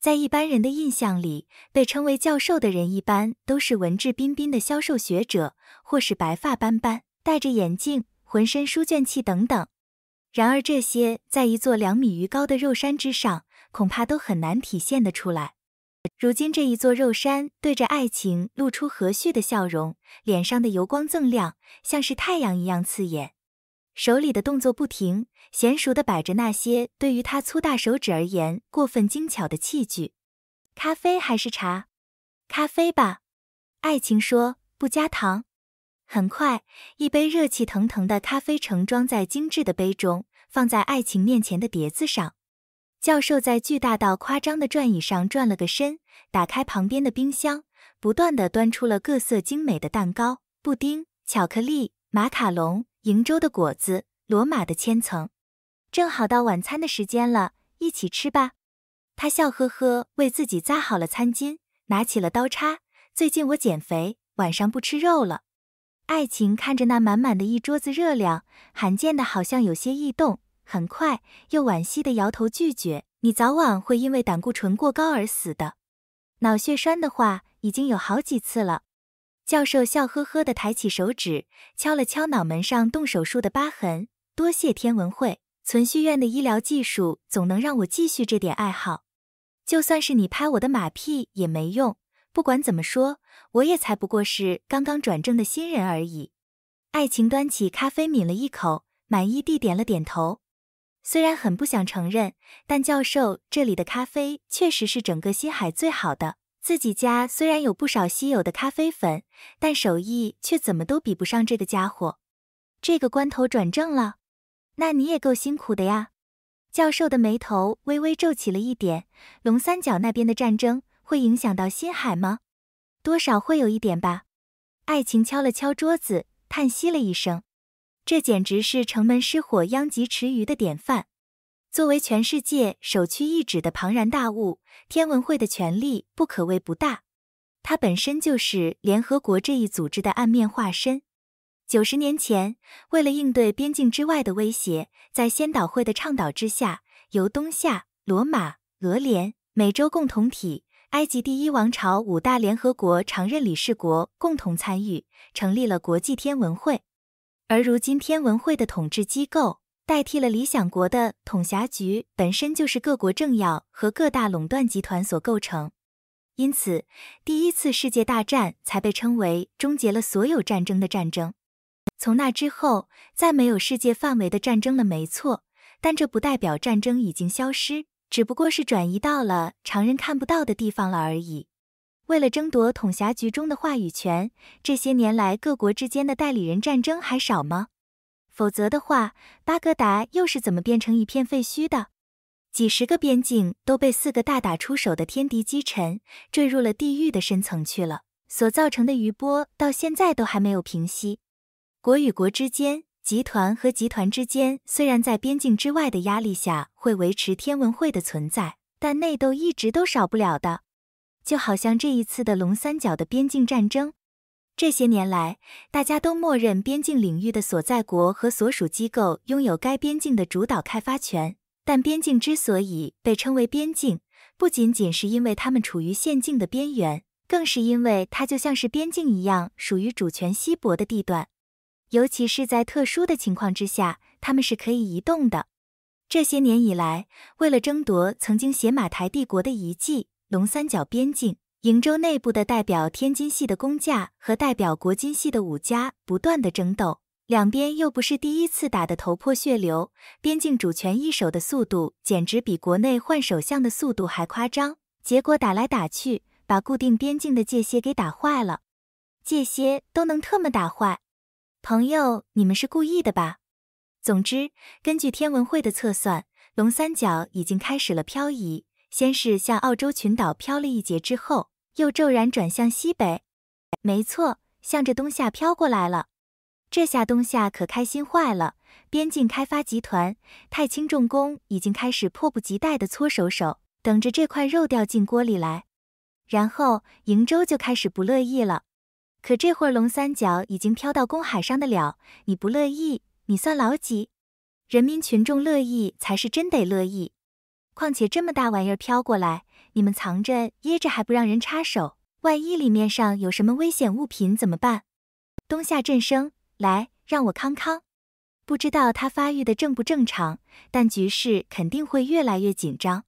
在一般人的印象里，被称为教授的人一般都是文质彬彬的销售学者，或是白发斑斑、戴着眼镜、浑身书卷气等等。然而这些，在一座两米余高的肉山之上，恐怕都很难体现得出来。如今这一座肉山对着爱情露出和煦的笑容，脸上的油光锃亮，像是太阳一样刺眼。手里的动作不停，娴熟地摆着那些对于他粗大手指而言过分精巧的器具。咖啡还是茶？咖啡吧。爱情说不加糖。很快，一杯热气腾腾的咖啡盛装在精致的杯中，放在爱情面前的碟子上。教授在巨大到夸张的转椅上转了个身，打开旁边的冰箱，不断地端出了各色精美的蛋糕、布丁、巧克力、马卡龙。瀛洲的果子，罗马的千层，正好到晚餐的时间了，一起吃吧。他笑呵呵，为自己扎好了餐巾，拿起了刀叉。最近我减肥，晚上不吃肉了。爱情看着那满满的一桌子热量，罕见的好像有些异动，很快又惋惜的摇头拒绝。你早晚会因为胆固醇过高而死的，脑血栓的话已经有好几次了。教授笑呵呵地抬起手指，敲了敲脑门上动手术的疤痕。多谢天文会存续院的医疗技术，总能让我继续这点爱好。就算是你拍我的马屁也没用。不管怎么说，我也才不过是刚刚转正的新人而已。爱情端起咖啡抿了一口，满意地点了点头。虽然很不想承认，但教授这里的咖啡确实是整个星海最好的。自己家虽然有不少稀有的咖啡粉，但手艺却怎么都比不上这个家伙。这个关头转正了，那你也够辛苦的呀。教授的眉头微微皱起了一点。龙三角那边的战争会影响到新海吗？多少会有一点吧。爱情敲了敲桌子，叹息了一声。这简直是城门失火殃及池鱼的典范。作为全世界首屈一指的庞然大物，天文会的权力不可谓不大。它本身就是联合国这一组织的暗面化身。九十年前，为了应对边境之外的威胁，在先导会的倡导之下，由东夏、罗马、俄联、美洲共同体、埃及第一王朝五大联合国常任理事国共同参与，成立了国际天文会。而如今天文会的统治机构。代替了理想国的统辖局本身就是各国政要和各大垄断集团所构成，因此第一次世界大战才被称为终结了所有战争的战争。从那之后，再没有世界范围的战争了，没错。但这不代表战争已经消失，只不过是转移到了常人看不到的地方了而已。为了争夺统辖局中的话语权，这些年来各国之间的代理人战争还少吗？否则的话，巴格达又是怎么变成一片废墟的？几十个边境都被四个大打出手的天敌击沉，坠入了地狱的深层去了，所造成的余波到现在都还没有平息。国与国之间，集团和集团之间，虽然在边境之外的压力下会维持天文会的存在，但内斗一直都少不了的。就好像这一次的龙三角的边境战争。这些年来，大家都默认边境领域的所在国和所属机构拥有该边境的主导开发权。但边境之所以被称为边境，不仅仅是因为它们处于县境的边缘，更是因为它就像是边境一样，属于主权稀薄的地段。尤其是在特殊的情况之下，它们是可以移动的。这些年以来，为了争夺曾经写马台帝国的遗迹——龙三角边境。瀛州内部的代表天津系的公家和代表国金系的武家不断的争斗，两边又不是第一次打得头破血流，边境主权易手的速度简直比国内换首相的速度还夸张，结果打来打去把固定边境的界线给打坏了，界线都能特么打坏，朋友你们是故意的吧？总之，根据天文会的测算，龙三角已经开始了漂移。先是向澳洲群岛飘了一截，之后又骤然转向西北，没错，向着东夏飘过来了。这下东夏可开心坏了。边境开发集团太清重工已经开始迫不及待地搓手手，等着这块肉掉进锅里来。然后瀛洲就开始不乐意了。可这会儿龙三角已经飘到公海上的了你不乐意，你算老几？人民群众乐意才是真得乐意。况且这么大玩意儿飘过来，你们藏着掖着还不让人插手，万一里面上有什么危险物品怎么办？冬夏震声，来让我康康，不知道他发育的正不正常，但局势肯定会越来越紧张。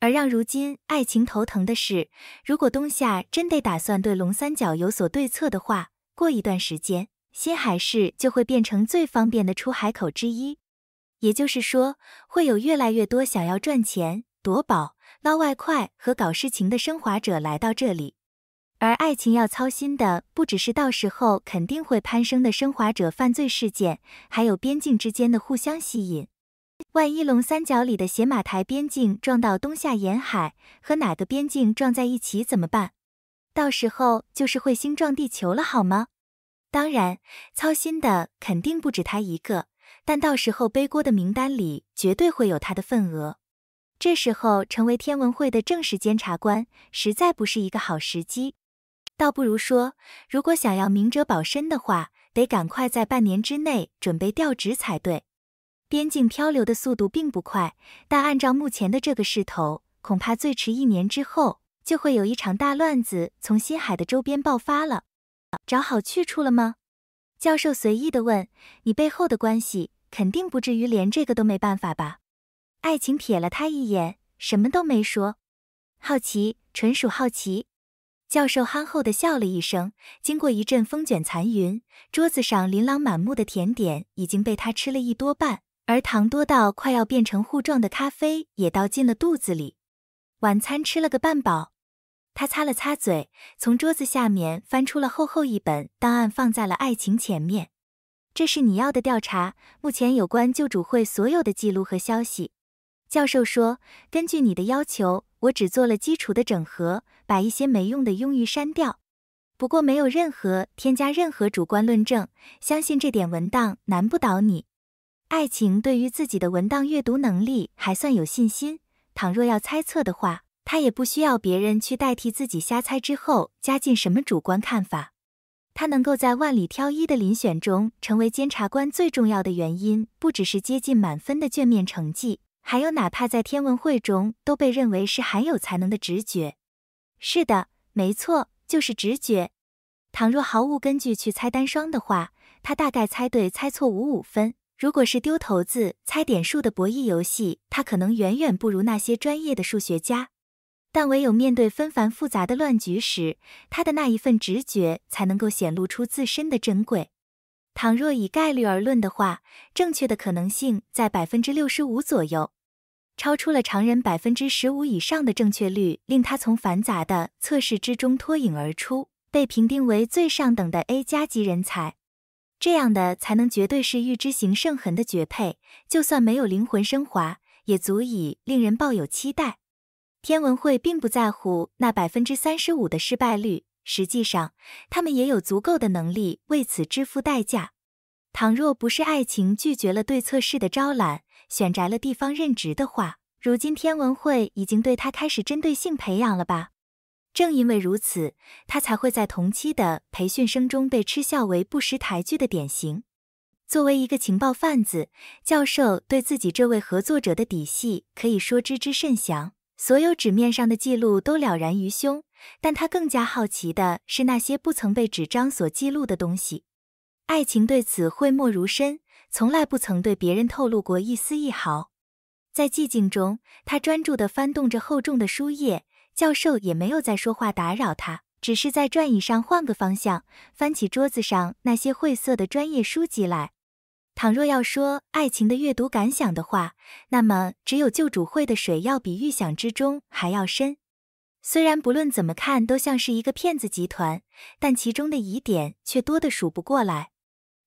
而让如今爱情头疼的是，如果冬夏真得打算对龙三角有所对策的话，过一段时间，新海市就会变成最方便的出海口之一。也就是说，会有越来越多想要赚钱、夺宝、捞外快和搞事情的升华者来到这里。而爱情要操心的，不只是到时候肯定会攀升的升华者犯罪事件，还有边境之间的互相吸引。万一龙三角里的斜马台边境撞到东夏沿海，和哪个边境撞在一起怎么办？到时候就是彗星撞地球了，好吗？当然，操心的肯定不止他一个。但到时候背锅的名单里绝对会有他的份额。这时候成为天文会的正式监察官，实在不是一个好时机。倒不如说，如果想要明哲保身的话，得赶快在半年之内准备调职才对。边境漂流的速度并不快，但按照目前的这个势头，恐怕最迟一年之后，就会有一场大乱子从新海的周边爆发了。找好去处了吗？教授随意的问。你背后的关系？肯定不至于连这个都没办法吧？爱情瞥了他一眼，什么都没说。好奇，纯属好奇。教授憨厚地笑了一声。经过一阵风卷残云，桌子上琳琅满目的甜点已经被他吃了一多半，而糖多到快要变成糊状的咖啡也倒进了肚子里。晚餐吃了个半饱，他擦了擦嘴，从桌子下面翻出了厚厚一本档案，放在了爱情前面。这是你要的调查，目前有关救主会所有的记录和消息。教授说，根据你的要求，我只做了基础的整合，把一些没用的庸语删掉，不过没有任何添加任何主观论证。相信这点文档难不倒你。爱情对于自己的文档阅读能力还算有信心，倘若要猜测的话，他也不需要别人去代替自己瞎猜，之后加进什么主观看法。他能够在万里挑一的遴选中成为监察官最重要的原因，不只是接近满分的卷面成绩，还有哪怕在天文会中都被认为是罕有才能的直觉。是的，没错，就是直觉。倘若毫无根据去猜单双的话，他大概猜对猜错五五分。如果是丢骰子猜点数的博弈游戏，他可能远远不如那些专业的数学家。但唯有面对纷繁复杂的乱局时，他的那一份直觉才能够显露出自身的珍贵。倘若以概率而论的话，正确的可能性在百分之六十五左右，超出了常人百分之十五以上的正确率，令他从繁杂的测试之中脱颖而出，被评定为最上等的 A 加级人才。这样的才能绝对是预知型圣痕的绝配，就算没有灵魂升华，也足以令人抱有期待。天文会并不在乎那百分之三十五的失败率，实际上他们也有足够的能力为此支付代价。倘若不是爱情拒绝了对测试的招揽，选择了地方任职的话，如今天文会已经对他开始针对性培养了吧？正因为如此，他才会在同期的培训生中被嗤笑为不识抬举的典型。作为一个情报贩子，教授对自己这位合作者的底细可以说知之甚详。所有纸面上的记录都了然于胸，但他更加好奇的是那些不曾被纸张所记录的东西。爱情对此讳莫如深，从来不曾对别人透露过一丝一毫。在寂静中，他专注地翻动着厚重的书页。教授也没有再说话打扰他，只是在转椅上换个方向，翻起桌子上那些晦涩的专业书籍来。倘若要说爱情的阅读感想的话，那么只有救主会的水要比预想之中还要深。虽然不论怎么看都像是一个骗子集团，但其中的疑点却多得数不过来。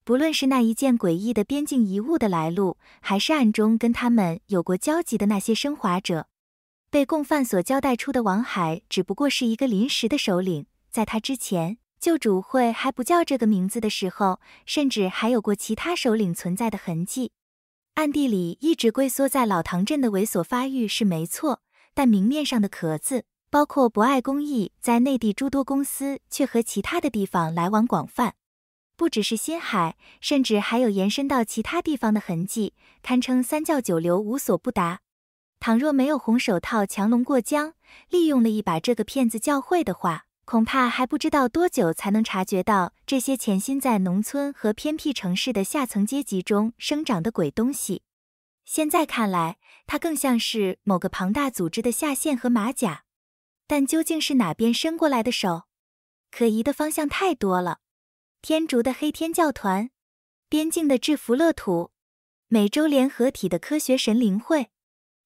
不论是那一件诡异的边境遗物的来路，还是暗中跟他们有过交集的那些升华者，被共犯所交代出的王海只不过是一个临时的首领，在他之前。旧主会还不叫这个名字的时候，甚至还有过其他首领存在的痕迹，暗地里一直龟缩在老唐镇的猥琐发育是没错，但明面上的壳子，包括博爱公益在内地诸多公司，却和其他的地方来往广泛，不只是新海，甚至还有延伸到其他地方的痕迹，堪称三教九流无所不达。倘若没有红手套强龙过江，利用了一把这个骗子教会的话。恐怕还不知道多久才能察觉到这些潜心在农村和偏僻城市的下层阶级中生长的鬼东西。现在看来，它更像是某个庞大组织的下线和马甲。但究竟是哪边伸过来的手？可疑的方向太多了：天竺的黑天教团，边境的制服乐土，美洲联合体的科学神灵会，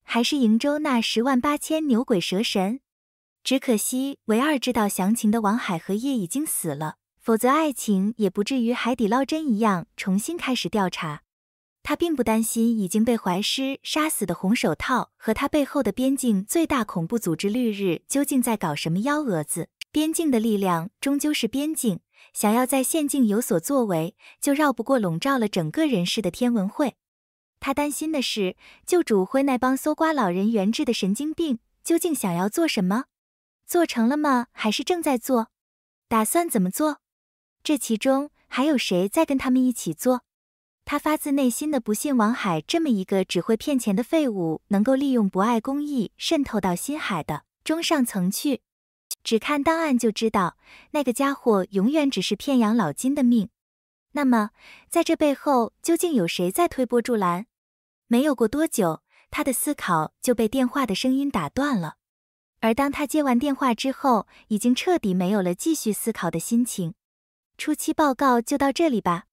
还是瀛洲那十万八千牛鬼蛇神？只可惜，唯二知道详情的王海和叶已经死了，否则爱情也不至于海底捞针一样重新开始调查。他并不担心已经被怀师杀死的红手套和他背后的边境最大恐怖组织绿日究竟在搞什么幺蛾子。边境的力量终究是边境，想要在现境有所作为，就绕不过笼罩了整个人世的天文会。他担心的是，旧主会那帮搜刮老人原治的神经病究竟想要做什么。做成了吗？还是正在做？打算怎么做？这其中还有谁在跟他们一起做？他发自内心的不信王海这么一个只会骗钱的废物能够利用博爱公益渗透到新海的中上层去。只看档案就知道，那个家伙永远只是骗养老金的命。那么，在这背后究竟有谁在推波助澜？没有过多久，他的思考就被电话的声音打断了。而当他接完电话之后，已经彻底没有了继续思考的心情。初期报告就到这里吧。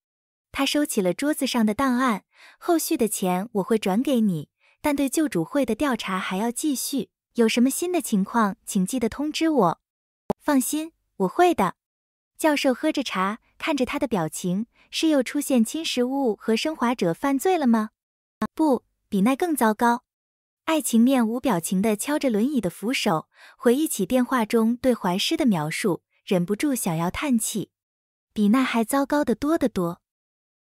他收起了桌子上的档案，后续的钱我会转给你，但对救主会的调查还要继续。有什么新的情况，请记得通知我。放心，我会的。教授喝着茶，看着他的表情，是又出现侵蚀物和升华者犯罪了吗？不，比那更糟糕。爱情面无表情地敲着轮椅的扶手，回忆起电话中对怀师的描述，忍不住想要叹气，比那还糟糕的多得多。